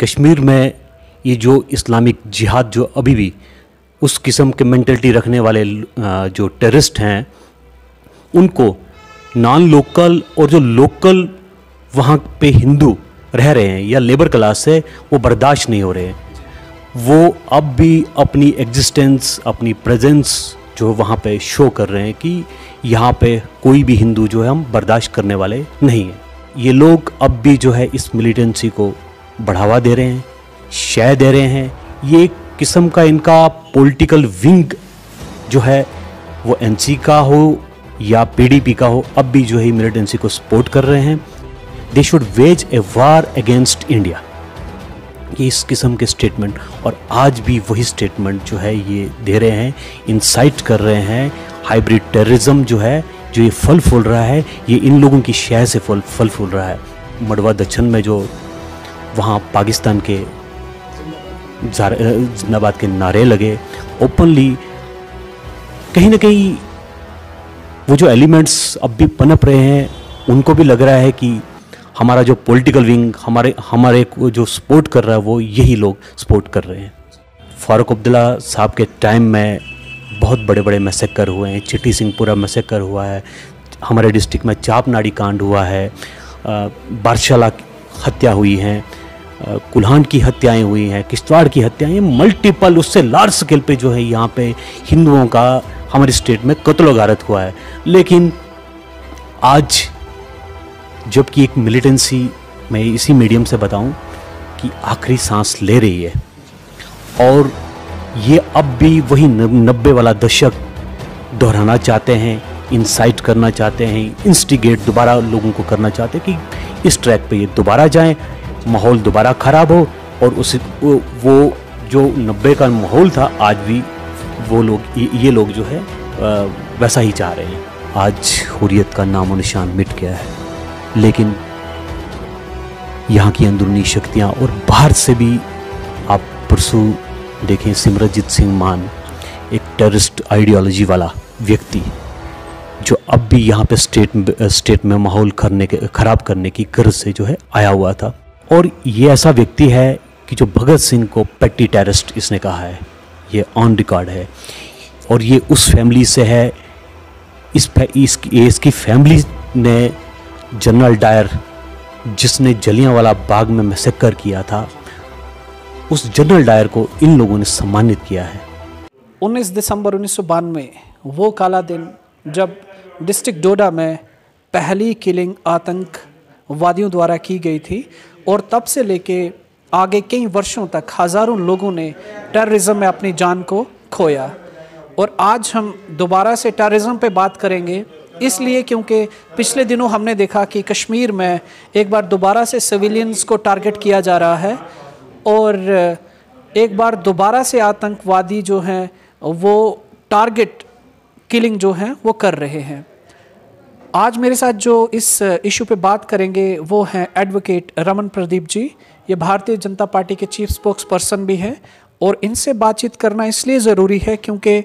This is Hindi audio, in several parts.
कश्मीर में ये जो इस्लामिक जिहाद जो अभी भी उस किस्म के मैंटलिटी रखने वाले जो टेररिस्ट हैं उनको नॉन लोकल और जो लोकल वहाँ पे हिंदू रह रहे हैं या लेबर क्लास है वो बर्दाश्त नहीं हो रहे हैं वो अब भी अपनी एग्जिस्टेंस अपनी प्रेजेंस जो वहाँ पे शो कर रहे हैं कि यहाँ पे कोई भी हिंदू जो है हम बर्दाश्त करने वाले नहीं हैं ये लोग अब भी जो है इस मिलिटेंसी को बढ़ावा दे रहे हैं शय दे रहे हैं ये एक किस्म का इनका पॉलिटिकल विंग जो है वो एनसी का हो या पीडीपी का हो अब भी जो है मिलिटेंसी को सपोर्ट कर रहे हैं they should wage a war against India ये इस किस्म के स्टेटमेंट और आज भी वही स्टेटमेंट जो है ये दे रहे हैं इंसाइट कर रहे हैं हाइब्रिड टेररिज्म जो है जो ये फल फूल रहा है ये इन लोगों की शह से फल फल फूल रहा है मडवा दक्षिण में जो वहाँ पाकिस्तान के जिंदाबाद के नारे लगे ओपनली कहीं ना कहीं वो जो एलिमेंट्स अब भी पनप रहे हैं उनको भी लग रहा है कि हमारा जो पॉलिटिकल विंग हमारे हमारे को जो सपोर्ट कर रहा है वो यही लोग सपोर्ट कर रहे हैं फारूक अब्दुल्ला साहब के टाइम में बहुत बड़े बड़े मैसेकर हुए हैं चिट्टी सिंहपुरा मैसेकर हुआ है हमारे डिस्ट्रिक्ट में चाप नाड़ी कांड हुआ है बारशाला हत्या हुई हैं कुल्हान की हत्याएं हुई हैं किश्तवाड़ की हत्याएं मल्टीपल उससे लार्ज स्केल पे जो है यहाँ पे हिंदुओं का हमारे स्टेट में कत्लो गारत हुआ है लेकिन आज जबकि एक मिलिटेंसी मैं इसी मीडियम से बताऊं कि आखिरी सांस ले रही है और ये अब भी वही नब्बे वाला दशक दोहराना चाहते हैं इंसाइट करना चाहते हैं इंस्टिगेट दोबारा लोगों को करना चाहते हैं कि इस ट्रैक पे ये दोबारा जाएं माहौल दोबारा ख़राब हो और उस वो जो नब्बे का माहौल था आज भी वो लोग ये लोग जो है वैसा ही चाह रहे हैं आज हुरियत का नामो निशान मिट गया है लेकिन यहाँ की अंदरूनी शक्तियाँ और बाहर से भी आप परसों देखें सिमरजीत सिंह मान एक टेररिस्ट आइडियोलॉजी वाला व्यक्ति जो अब भी यहाँ पे स्टेट स्टेट में माहौल करने के ख़राब करने की गर्ज से जो है आया हुआ था और ये ऐसा व्यक्ति है कि जो भगत सिंह को पेटी टेररिस्ट इसने कहा है ये ऑन रिकॉर्ड है और ये उस फैमिली से है इस इसकी इसकी फैमिली ने जनरल डायर जिसने जलियांवाला बाग में मैसेकर किया था उस जनरल डायर को इन लोगों ने सम्मानित किया है 19 दिसंबर उन्नीस वो काला दिन जब डिस्ट्रिक्ट डोडा में पहली किलिंग आतंकवादियों द्वारा की गई थी और तब से लेके आगे कई वर्षों तक हज़ारों लोगों ने टेररिज्म में अपनी जान को खोया और आज हम दोबारा से टेररिज्म पे बात करेंगे इसलिए क्योंकि पिछले दिनों हमने देखा कि कश्मीर में एक बार दोबारा से सिविलियंस को टारगेट किया जा रहा है और एक बार दोबारा से आतंकवादी जो हैं वो टारगेट किलिंग जो हैं वो कर रहे हैं आज मेरे साथ जो इस इशू पे बात करेंगे वो हैं एडवोकेट रमन प्रदीप जी ये भारतीय जनता पार्टी के चीफ स्पोक्स पर्सन भी हैं और इनसे बातचीत करना इसलिए ज़रूरी है क्योंकि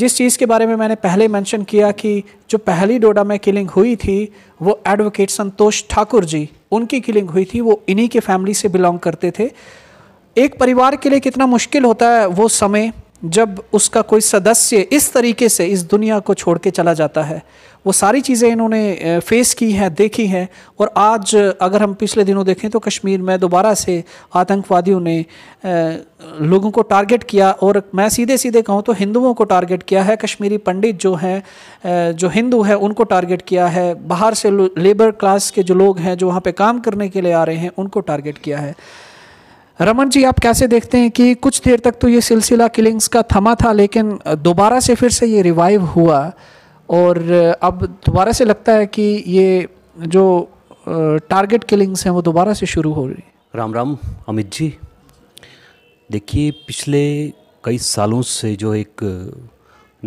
जिस चीज़ के बारे में मैंने पहले मेंशन किया कि जो पहली डोडा में किलिंग हुई थी वो एडवोकेट संतोष ठाकुर जी उनकी किलिंग हुई थी वो इन्हीं के फैमिली से बिलोंग करते थे एक परिवार के लिए कितना मुश्किल होता है वो समय जब उसका कोई सदस्य इस तरीके से इस दुनिया को छोड़ के चला जाता है वो सारी चीज़ें इन्होंने फेस की हैं देखी हैं और आज अगर हम पिछले दिनों देखें तो कश्मीर में दोबारा से आतंकवादियों ने लोगों को टारगेट किया और मैं सीधे सीधे कहूँ तो हिंदुओं को टारगेट किया है कश्मीरी पंडित जो हैं जो हिंदू हैं उनको टारगेट किया है बाहर से लेबर क्लास के जो लोग हैं जो वहाँ पर काम करने के लिए आ रहे हैं उनको टारगेट किया है रमन जी आप कैसे देखते हैं कि कुछ देर तक तो ये सिलसिला किलिंग्स का थमा था लेकिन दोबारा से फिर से ये रिवाइव हुआ और अब दोबारा से लगता है कि ये जो टारगेट किलिंग्स हैं वो दोबारा से शुरू हो रही राम राम अमित जी देखिए पिछले कई सालों से जो एक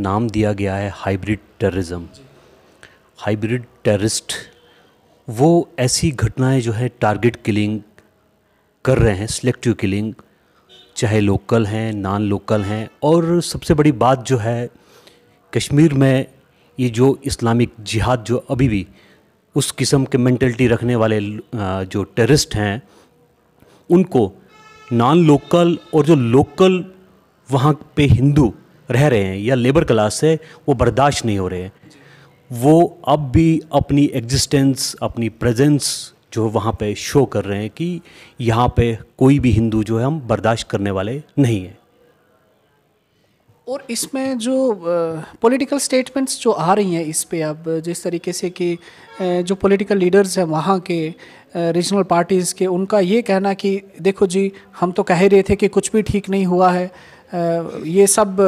नाम दिया गया है हाइब्रिड टेररिज्म हाइब्रिड टेररिस्ट वो ऐसी घटनाएं जो है टारगेट किलिंग कर रहे हैं सिलेक्टिव किलिंग चाहे लोकल हैं नॉन लोकल हैं और सबसे बड़ी बात जो है कश्मीर में ये जो इस्लामिक जिहाद जो अभी भी उस किस्म के मैंटलिटी रखने वाले जो टेररिस्ट हैं उनको नॉन लोकल और जो लोकल वहाँ पे हिंदू रह रहे हैं या लेबर क्लास है वो बर्दाश्त नहीं हो रहे हैं वो अब भी अपनी एग्जिस्टेंस अपनी प्रेजेंस जो वहाँ पे शो कर रहे हैं कि यहाँ पे कोई भी हिंदू जो है हम बर्दाश्त करने वाले नहीं हैं और इसमें जो पॉलिटिकल स्टेटमेंट्स जो आ रही हैं इस पे अब जिस तरीके से कि जो पॉलिटिकल लीडर्स हैं वहाँ के रीजनल पार्टीज़ के उनका ये कहना कि देखो जी हम तो कह रहे थे कि कुछ भी ठीक नहीं हुआ है ये सब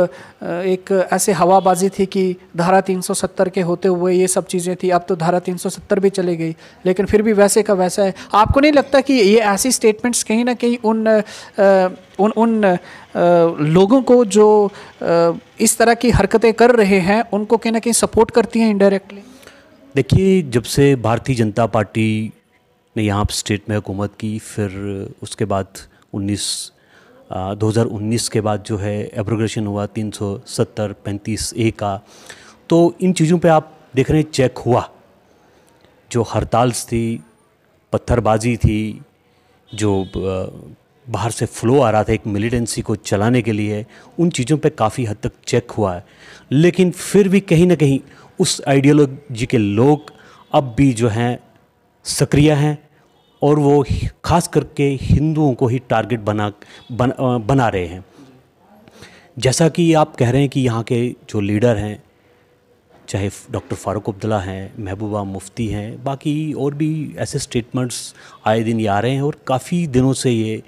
एक ऐसे हवाबाजी थी कि धारा 370 के होते हुए ये सब चीज़ें थी अब तो धारा 370 भी चली गई लेकिन फिर भी वैसे का वैसा है आपको नहीं लगता कि ये ऐसी स्टेटमेंट्स कहीं ना कहीं उन उन उन लोगों को जो इस तरह की हरकतें कर रहे हैं उनको कहीं ना कहीं सपोर्ट करती हैं इनडायरेक्टली देखिए जब से भारतीय जनता पार्टी ने यहाँ स्टेट में हुकूमत की फिर उसके बाद उन्नीस 2019 के बाद जो है एब्रोग्रेशन हुआ 370 पैंतीस ए का तो इन चीज़ों पे आप देख रहे हैं चेक हुआ जो हड़ताल्स थी पत्थरबाजी थी जो बाहर से फ्लो आ रहा था एक मिलिटेंसी को चलाने के लिए उन चीज़ों पे काफ़ी हद तक चेक हुआ है लेकिन फिर भी कहीं ना कहीं उस आइडियोलॉजी के लोग अब भी जो हैं सक्रिय हैं और वो खास करके हिंदुओं को ही टारगेट बना बन, बना रहे हैं जैसा कि आप कह रहे हैं कि यहाँ के जो लीडर हैं चाहे डॉक्टर फारूक अब्दुल्ला हैं महबूबा मुफ्ती हैं बाकी और भी ऐसे स्टेटमेंट्स आए दिन ये आ रहे हैं और काफ़ी दिनों से ये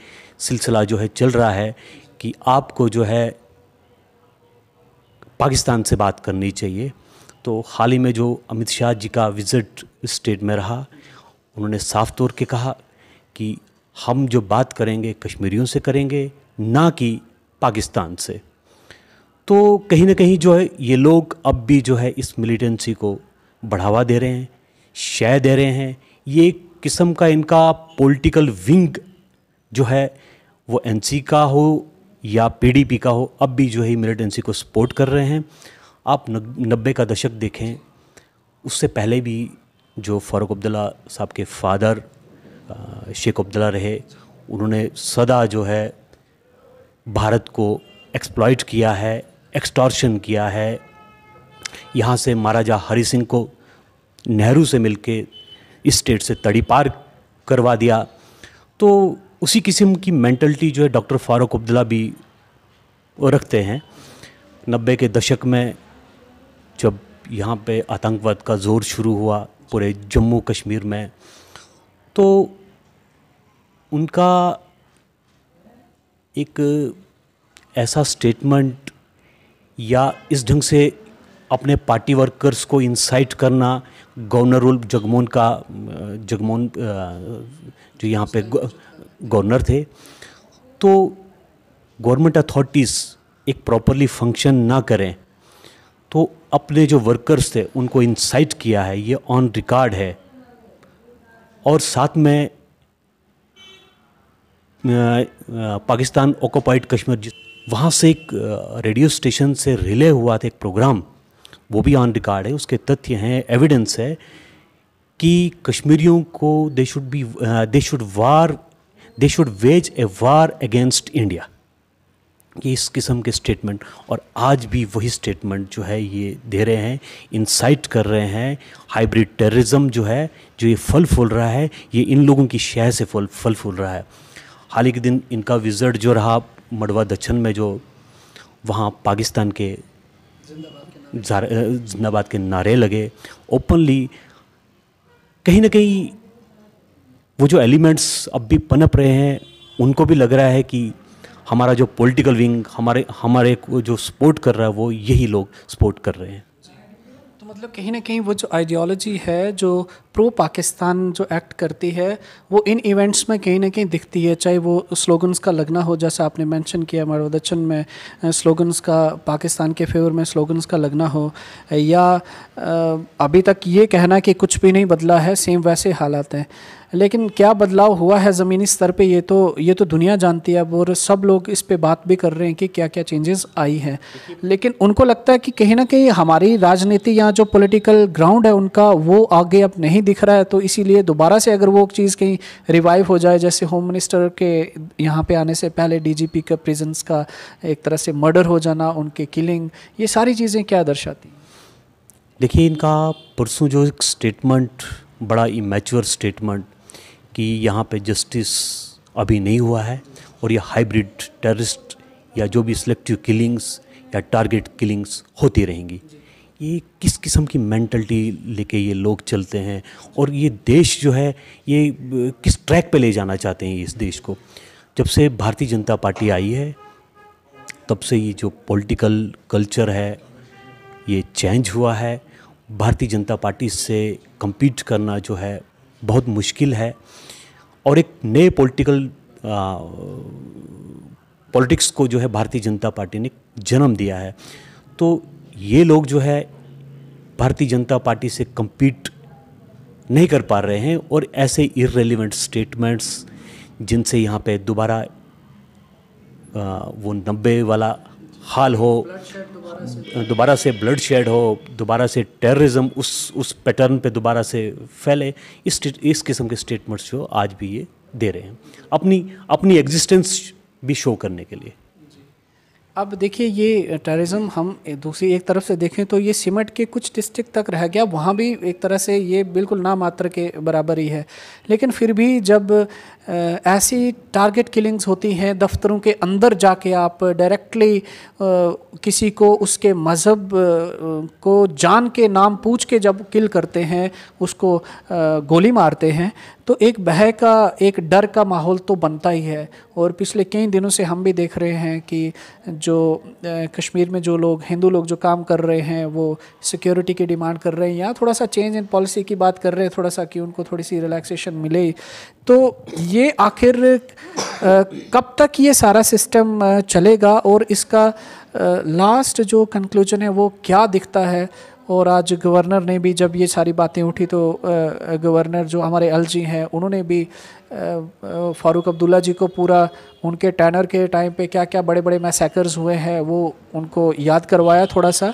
सिलसिला जो है चल रहा है कि आपको जो है पाकिस्तान से बात करनी चाहिए तो हाल ही में जो अमित शाह जी का विज़िट स्टेट में रहा उन्होंने साफ तौर के कहा कि हम जो बात करेंगे कश्मीरियों से करेंगे ना कि पाकिस्तान से तो कहीं ना कहीं जो है ये लोग अब भी जो है इस मिलिटेंसी को बढ़ावा दे रहे हैं शय दे रहे हैं ये एक किस्म का इनका पॉलिटिकल विंग जो है वो एनसी का हो या पीडीपी का हो अब भी जो है मिलिटेंसी को सपोर्ट कर रहे हैं आप नब्बे का दशक देखें उससे पहले भी जो फ़ारूक अब्दुल्ला साहब के फादर शेख अब्दुल्ला रहे उन्होंने सदा जो है भारत को एक्सप्लॉइट किया है एक्सटॉर्शन किया है यहाँ से महाराजा हरि सिंह को नेहरू से मिलके इस स्टेट से तड़ी पार करवा दिया तो उसी किस्म की मेंटलिटी जो है डॉक्टर फारूक अब्दुल्ला भी रखते हैं नब्बे के दशक में जब यहाँ पे आतंकवाद का जोर शुरू हुआ पूरे जम्मू कश्मीर में तो उनका एक ऐसा स्टेटमेंट या इस ढंग से अपने पार्टी वर्कर्स को इंसाइट करना गवर्नर उल जगमोहन का जगमोहन जो यहाँ पे गवर्नर थे तो गवर्नमेंट अथॉरिटीज़ एक प्रॉपरली फंक्शन ना करें तो अपने जो वर्कर्स थे उनको इंसाइट किया है ये ऑन रिकॉर्ड है और साथ में पाकिस्तान ऑकोपाइड कश्मीर जिस वहाँ से एक रेडियो स्टेशन से रिले हुआ था एक प्रोग्राम वो भी ऑन रिकॉर्ड है उसके तथ्य हैं एविडेंस है कि कश्मीरियों को they should be they should war they should wage a war against India कि इस किस्म के स्टेटमेंट और आज भी वही स्टेटमेंट जो है ये दे रहे हैं इंसाइट कर रहे हैं हाइब्रिड टेररिज्म जो है जो ये फल फूल रहा है ये इन लोगों की शह से फल फल फूल रहा है हाल ही के दिन इनका विजट जो रहा मडवा दक्षिण में जो वहाँ पाकिस्तान के जिंदाबाद के नारे लगे ओपनली कहीं ना कहीं वो जो एलिमेंट्स अब भी पनप रहे हैं उनको भी लग रहा है कि हमारा जो पॉलिटिकल विंग हमारे हमारे को जो सपोर्ट कर रहा है वो यही लोग सपोर्ट कर रहे हैं तो मतलब कहीं ना कहीं वो जो आइडियोलॉजी है जो प्रो पाकिस्तान जो एक्ट करती है वो इन इवेंट्स में कहीं ना कहीं दिखती है चाहे वो स्लोगन्स का लगना हो जैसा आपने मेंशन किया मरोदचन में स्लोगन्स का पाकिस्तान के फेवर में स्लोगन्स का लगना हो या अभी तक ये कहना कि कुछ भी नहीं बदला है सेम वैसे हालात हैं लेकिन क्या बदलाव हुआ है ज़मीनी स्तर पे ये तो ये तो दुनिया जानती है अब और सब लोग इस पे बात भी कर रहे हैं कि क्या क्या चेंजेस आई हैं लेकिन उनको लगता है कि कहीं ना कहीं हमारी राजनीति या जो पॉलिटिकल ग्राउंड है उनका वो आगे अब नहीं दिख रहा है तो इसीलिए दोबारा से अगर वो चीज़ कहीं रिवाइव हो जाए जैसे होम मिनिस्टर के यहाँ पर आने से पहले डी का प्रेजेंस का एक तरह से मर्डर हो जाना उनके किलिंग ये सारी चीज़ें क्या दर्शाती देखिए इनका परसों जो एक स्टेटमेंट बड़ा इमेच्योर स्टेटमेंट कि यहाँ पे जस्टिस अभी नहीं हुआ है और यह हाइब्रिड टेररिस्ट या जो भी सिलेक्टिव किलिंग्स या टारगेट किलिंग्स होती रहेंगी ये किस किस्म की मेंटलिटी लेके ये लोग चलते हैं और ये देश जो है ये किस ट्रैक पे ले जाना चाहते हैं इस देश को जब से भारतीय जनता पार्टी आई है तब से ये जो पॉलिटिकल कल्चर है ये चेंज हुआ है भारतीय जनता पार्टी से कम्पीट करना जो है बहुत मुश्किल है और एक नए पॉलिटिकल पॉलिटिक्स को जो है भारतीय जनता पार्टी ने जन्म दिया है तो ये लोग जो है भारतीय जनता पार्टी से कम्पीट नहीं कर पा रहे हैं और ऐसे इरेलीवेंट स्टेटमेंट्स जिनसे यहाँ पे दोबारा वो नब्बे वाला हाल हो दोबारा से ब्लड शेड हो दोबारा से टेररिज्म उस उस पैटर्न पे दोबारा से फैले इस इस किस्म के स्टेटमेंट्स जो आज भी ये दे रहे हैं अपनी अपनी एग्जिस्टेंस भी शो करने के लिए अब देखिए ये टेररिज्म हम दूसरी एक तरफ से देखें तो ये सिमट के कुछ डिस्ट्रिक्ट तक रह गया वहाँ भी एक तरह से ये बिल्कुल नामात्र के बराबर ही है लेकिन फिर भी जब ऐसी टारगेट किलिंग्स होती हैं दफ्तरों के अंदर जाके आप डायरेक्टली किसी को उसके मज़हब को जान के नाम पूछ के जब किल करते हैं उसको गोली मारते हैं तो एक भय का एक डर का माहौल तो बनता ही है और पिछले कई दिनों से हम भी देख रहे हैं कि जो कश्मीर में जो लोग हिंदू लोग जो काम कर रहे हैं वो सिक्योरिटी की डिमांड कर रहे हैं या थोड़ा सा चेंज इन पॉलिसी की बात कर रहे हैं थोड़ा सा कि उनको थोड़ी सी रिलैक्सेशन मिले तो ये ये आखिर कब तक ये सारा सिस्टम चलेगा और इसका लास्ट जो कंक्लूजन है वो क्या दिखता है और आज गवर्नर ने भी जब ये सारी बातें उठी तो गवर्नर जो हमारे एल जी हैं उन्होंने भी फारूक अब्दुल्ला जी को पूरा उनके टैनर के टाइम पे क्या क्या बड़े बड़े मैसेकर्स हुए हैं वो उनको याद करवाया थोड़ा सा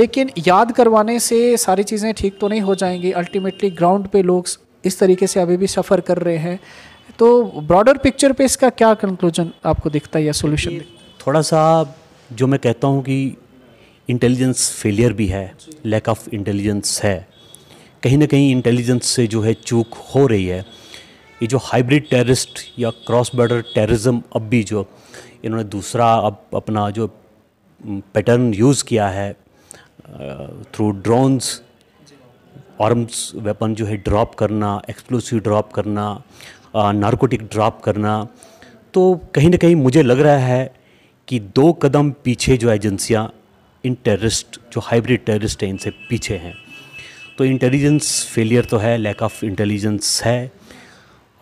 लेकिन याद करवाने से सारी चीज़ें ठीक तो नहीं हो जाएंगी अल्टीमेटली ग्राउंड पे लोग इस तरीके से अभी भी सफ़र कर रहे हैं तो ब्रॉडर पिक्चर पे इसका क्या कंक्लूजन आपको दिखता है या सोल्यूशन थोड़ा सा जो मैं कहता हूँ कि इंटेलिजेंस फेलियर भी है लैक ऑफ इंटेलिजेंस है कहीं ना कहीं इंटेलिजेंस से जो है चूक हो रही है ये जो हाइब्रिड टेररिस्ट या क्रॉस बॉर्डर टेररिज्म अब भी जो इन्होंने दूसरा अब अपना जो पैटर्न यूज़ किया है थ्रू ड्रोन्स आर्म्स वेपन जो है ड्रॉप करना एक्सप्लोसिव ड्रॉप करना नारकोटिक ड्रॉप करना तो कहीं ना कहीं मुझे लग रहा है कि दो कदम पीछे जो एजेंसियाँ इन टेररिस्ट जो हाइब्रिड टेररिस्ट हैं इनसे पीछे हैं तो इंटेलिजेंस फेलियर तो है लैक ऑफ इंटेलिजेंस है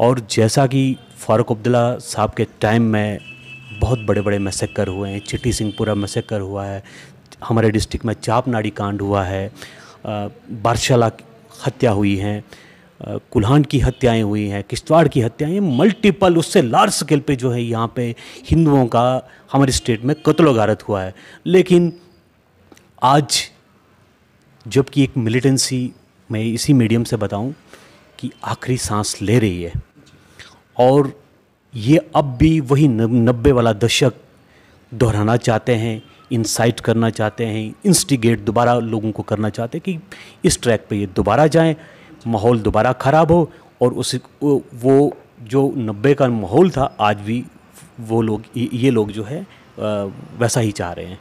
और जैसा कि फारूक अब्दुल्ला साहब के टाइम में बहुत बड़े बड़े मैसेकर हुए हैं चिट्टी सिंहपुरा मैसेकर हुआ है हमारे डिस्ट्रिक्ट में चाप नाड़ी कांड हुआ है बारशाला हत्या हुई हैं कुल्हान की हत्याएं हुई हैं किश्तवाड़ की हत्याएं मल्टीपल उससे लार्ज स्केल पे जो है यहाँ पे हिंदुओं का हमारे स्टेट में कत्लो गारत हुआ है लेकिन आज जबकि एक मिलिटेंसी मैं इसी मीडियम से बताऊं कि आखिरी सांस ले रही है और ये अब भी वही नब्बे वाला दशक दोहराना चाहते हैं इंसाइट करना चाहते हैं इंस्टिगेट दोबारा लोगों को करना चाहते हैं कि इस ट्रैक पे ये दोबारा जाएं माहौल दोबारा ख़राब हो और उस वो जो नब्बे का माहौल था आज भी वो लोग ये लोग जो है वैसा ही चाह रहे हैं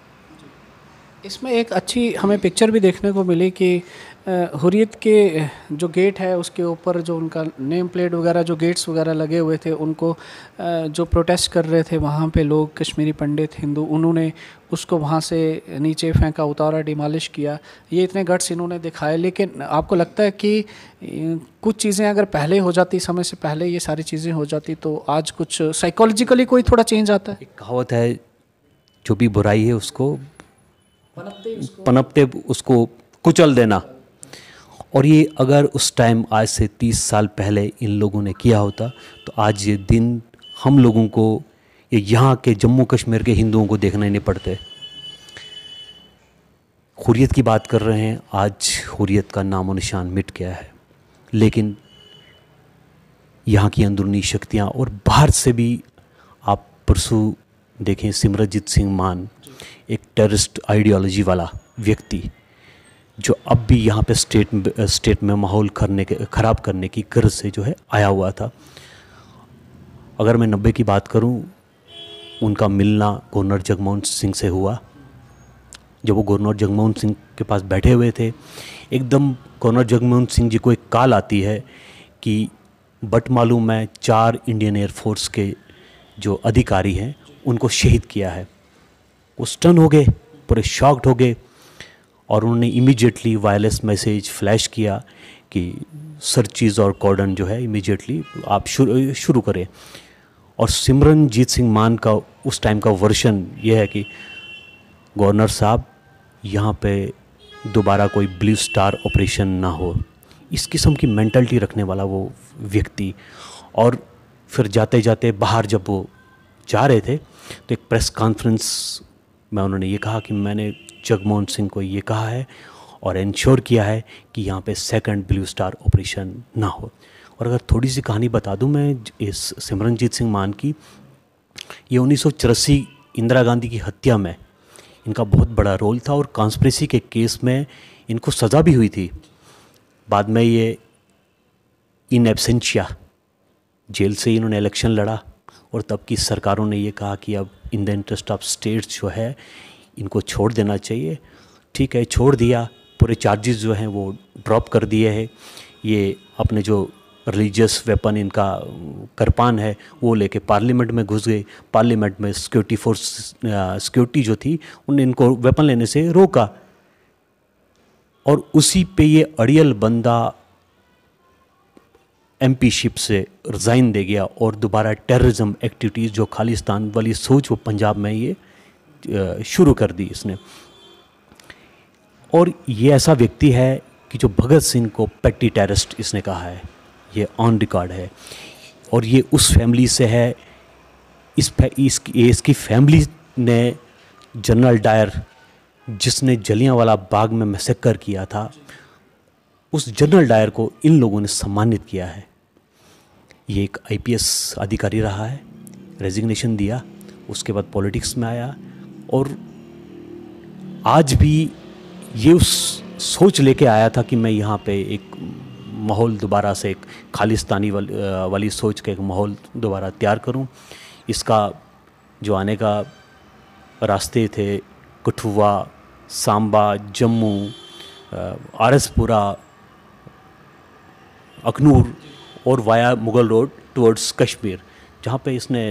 इसमें एक अच्छी हमें पिक्चर भी देखने को मिली कि हुरियत के जो गेट है उसके ऊपर जो उनका नेम प्लेट वगैरह जो गेट्स वगैरह लगे हुए थे उनको जो प्रोटेस्ट कर रहे थे वहाँ पे लोग कश्मीरी पंडित हिंदू उन्होंने उसको वहाँ से नीचे फेंका उतारा डिमालिश किया ये इतने गट्स इन्होंने दिखाए लेकिन आपको लगता है कि कुछ चीज़ें अगर पहले हो जाती समय से पहले ये सारी चीज़ें हो जाती तो आज कुछ साइकोलॉजिकली कोई थोड़ा चेंज आता है कहावत है जो भी बुराई है उसको पनपते उसको, पनपते उसको कुचल देना और ये अगर उस टाइम आज से तीस साल पहले इन लोगों ने किया होता तो आज ये दिन हम लोगों को ये यहाँ के जम्मू कश्मीर के हिंदुओं को देखना ही नहीं पड़ते हुरियत की बात कर रहे हैं आज हुरियत का नामो निशान मिट गया है लेकिन यहाँ की अंदरूनी शक्तियाँ और बाहर से भी आप परसों देखें सिमरजीत सिंह मान एक टेररिस्ट आइडियोलॉजी वाला व्यक्ति जो अब भी यहाँ पे स्टेट स्टेट में माहौल करने के ख़राब करने की गर्ज से जो है आया हुआ था अगर मैं नब्बे की बात करूँ उनका मिलना गवर्नर जगमोहन सिंह से हुआ जब वो गवर्नर जगमोहन सिंह के पास बैठे हुए थे एकदम गवर्नर जगमोहन सिंह जी को एक कॉल आती है कि बट मालूम है चार इंडियन एयरफोर्स के जो अधिकारी हैं उनको शहीद किया है वो स्टन हो गए पूरे शॉक्ड हो गए और उन्होंने इमीडिएटली वायरलेस मैसेज फ्लैश किया कि सर्चिज़ और कॉर्डन जो है इमीडिएटली आप शुरू शुरू करें और सिमरनजीत सिंह मान का उस टाइम का वर्शन ये है कि गवर्नर साहब यहाँ पे दोबारा कोई ब्लू स्टार ऑपरेशन ना हो इस किस्म की मैंटलिटी रखने वाला वो व्यक्ति और फिर जाते जाते बाहर जब वो जा रहे थे तो एक प्रेस कॉन्फ्रेंस में उन्होंने ये कहा कि मैंने जगमोहन सिंह को ये कहा है और इंश्योर किया है कि यहाँ पे सेकंड ब्लू स्टार ऑपरेशन ना हो और अगर थोड़ी सी कहानी बता दूँ मैं इस सिमरनजीत सिंह मान की ये उन्नीस इंदिरा गांधी की हत्या में इनका बहुत बड़ा रोल था और कॉन्स्परेसी के केस में इनको सज़ा भी हुई थी बाद में ये इन एबसेंशिया जेल से इन्होंने इलेक्शन लड़ा और तब की सरकारों ने ये कहा कि अब in the interest of states जो है इनको छोड़ देना चाहिए ठीक है छोड़ दिया पूरे चार्जेस जो हैं वो ड्रॉप कर दिए हैं ये अपने जो रिलीजियस वेपन इनका करपान है वो लेके पार्लियामेंट में घुस गए पार्लियामेंट में सिक्योरिटी फोर्स सिक्योरिटी जो थी उनने इनको वेपन लेने से रोका और उसी पे ये अड़ियल बंदा पी शिप से रिज़ाइन दे गया और दोबारा टेररिज्म एक्टिविटीज़ जो खालिस्तान वाली सोच वो पंजाब में ये शुरू कर दी इसने और ये ऐसा व्यक्ति है कि जो भगत सिंह को पेटी टेररिस्ट इसने कहा है ये ऑन रिकॉर्ड है और ये उस फैमिली से है इस इसकी इसकी फैमिली ने जनरल डायर जिसने जलियांवाला बाग में मैसेकर किया था उस जनरल डायर को इन लोगों ने सम्मानित किया है ये एक आईपीएस अधिकारी रहा है रेजिग्नेशन दिया उसके बाद पॉलिटिक्स में आया और आज भी ये उस सोच लेके आया था कि मैं यहाँ पे एक माहौल दोबारा से एक खालिस्तानी वाली, वाली सोच का एक माहौल दोबारा तैयार करूँ इसका जो आने का रास्ते थे कठुआ सांबा जम्मू आरसपुरा अखनूर और via Mughal road towards Kashmir जहाँ पे इसने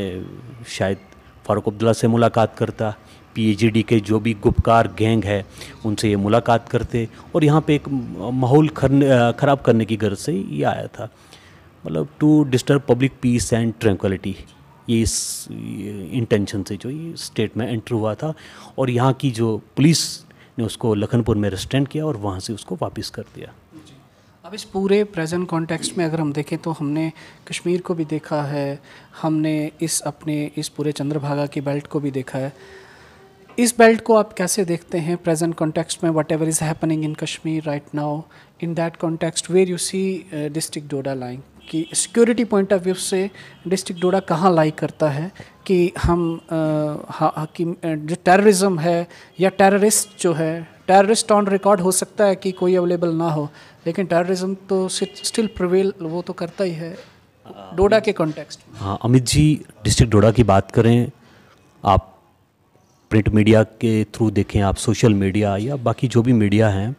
शायद फारूक अब्दुल्ला से मुलाकात करता पीएचडी के जो भी गुपकार गैंग है उनसे ये मुलाकात करते और यहाँ पे एक माहौल ख़राब करने की गरज से ये आया था मतलब to disturb public peace and tranquillity ये इस इंटेंशन से जो ये स्टेट में एंटर हुआ था और यहाँ की जो पुलिस ने उसको लखनपुर में रेस्टेंट किया और वहाँ से उसको वापस कर दिया अब इस पूरे प्रेजेंट कॉन्टेक्स्ट में अगर हम देखें तो हमने कश्मीर को भी देखा है हमने इस अपने इस पूरे चंद्रभागा की बेल्ट को भी देखा है इस बेल्ट को आप कैसे देखते हैं प्रेजेंट कॉन्टेक्स्ट में whatever is happening in Kashmir right now in that context where you see district Doda lying कि सिक्योरिटी पॉइंट ऑफ व्यू से डिस्ट्रिक्ट डोडा कहाँ लाई करता है कि हम uh, कि uh, जो टेररिज्म है या टेररिस्ट जो है टेररिस्ट ऑन रिकॉर्ड हो सकता है कि कोई अवेलेबल ना हो लेकिन टेररिज्म तो स्टिल प्रिवेल वो तो करता ही है डोडा के कॉन्टेक्स्ट हाँ अमित जी डिस्ट्रिक्ट डोडा की बात करें आप प्रिंट मीडिया के थ्रू देखें आप सोशल मीडिया या बाकी जो भी मीडिया हैं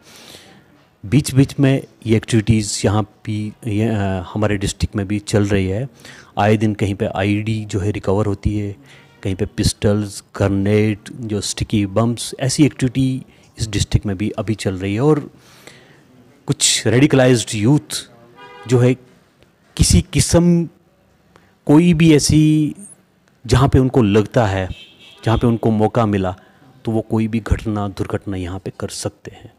बीच बीच में ये एक्टिविटीज़ यहाँ भी ये, यह, हमारे डिस्ट्रिक्ट में भी चल रही है आए दिन कहीं पे आईडी जो है रिकवर होती है कहीं पे पिस्टल्स ग्रनेड जो स्टिकी बम्स ऐसी एक्टिविटी इस डिस्ट्रिक्ट में भी अभी चल रही है और कुछ रेडिकलाइज्ड यूथ जो है किसी किस्म कोई भी ऐसी जहाँ पे उनको लगता है जहाँ पे उनको मौका मिला तो वो कोई भी घटना दुर्घटना यहाँ पे कर सकते हैं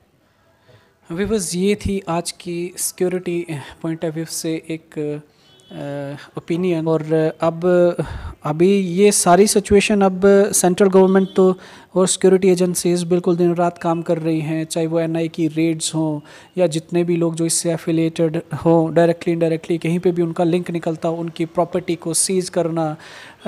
अभी बस ये थी आज की सिक्योरिटी पॉइंट ऑफ व्यू से एक ओपिनियन और अब अभी ये सारी सिचुएशन अब सेंट्रल गवर्नमेंट तो और सिक्योरिटी एजेंसीज बिल्कुल दिन रात काम कर रही हैं चाहे वो एनआई की रेड्स हों या जितने भी लोग जो इससे एफिलेटेड हों डायरेक्टली इनडायरेक्टली कहीं पे भी उनका लिंक निकलता हो उनकी प्रॉपर्टी को सीज करना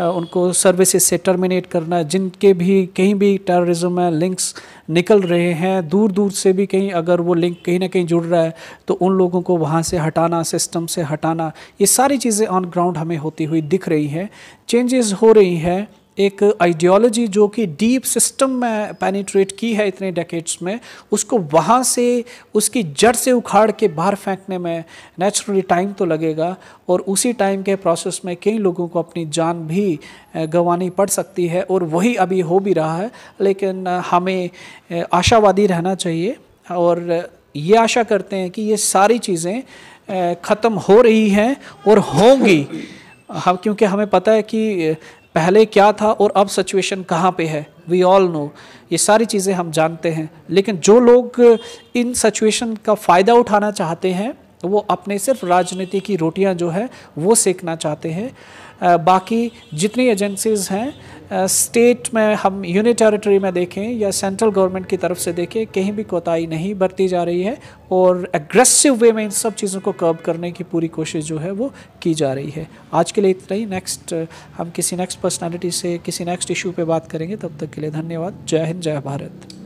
उनको सर्विसेज से टर्मिनेट करना जिनके भी कहीं भी टेररिज्म में लिंक्स निकल रहे हैं दूर दूर से भी कहीं अगर वो लिंक कहीं ना कहीं जुड़ रहा है तो उन लोगों को वहाँ से हटाना सिस्टम से हटाना ये सारी चीज़ें ऑन ग्राउंड हमें होती हुई दिख रही हैं चेंजेस हो रही हैं एक आइडियोलॉजी जो कि डीप सिस्टम में पेनिट्रेट की है इतने डेकेट्स में उसको वहाँ से उसकी जड़ से उखाड़ के बाहर फेंकने में नेचुरली टाइम तो लगेगा और उसी टाइम के प्रोसेस में कई लोगों को अपनी जान भी गंवानी पड़ सकती है और वही अभी हो भी रहा है लेकिन हमें आशावादी रहना चाहिए और ये आशा करते हैं कि ये सारी चीज़ें ख़त्म हो रही हैं और होंगी हम हाँ, क्योंकि हमें पता है कि पहले क्या था और अब सिचुएशन कहाँ पे है वी ऑल नो ये सारी चीज़ें हम जानते हैं लेकिन जो लोग इन सिचुएशन का फ़ायदा उठाना चाहते हैं वो अपने सिर्फ राजनीति की रोटियां जो है वो सेकना चाहते हैं बाकी जितनी एजेंसीज़ हैं स्टेट में हम यूनिट टेरिटरी में देखें या सेंट्रल गवर्नमेंट की तरफ से देखें कहीं भी कोताही नहीं बरती जा रही है और एग्रेसिव वे में इन सब चीज़ों को कर्ब करने की पूरी कोशिश जो है वो की जा रही है आज के लिए इतना ही नेक्स्ट हम किसी नेक्स्ट पर्सनालिटी से किसी नेक्स्ट इशू पे बात करेंगे तब तक के लिए धन्यवाद जय हिंद जय भारत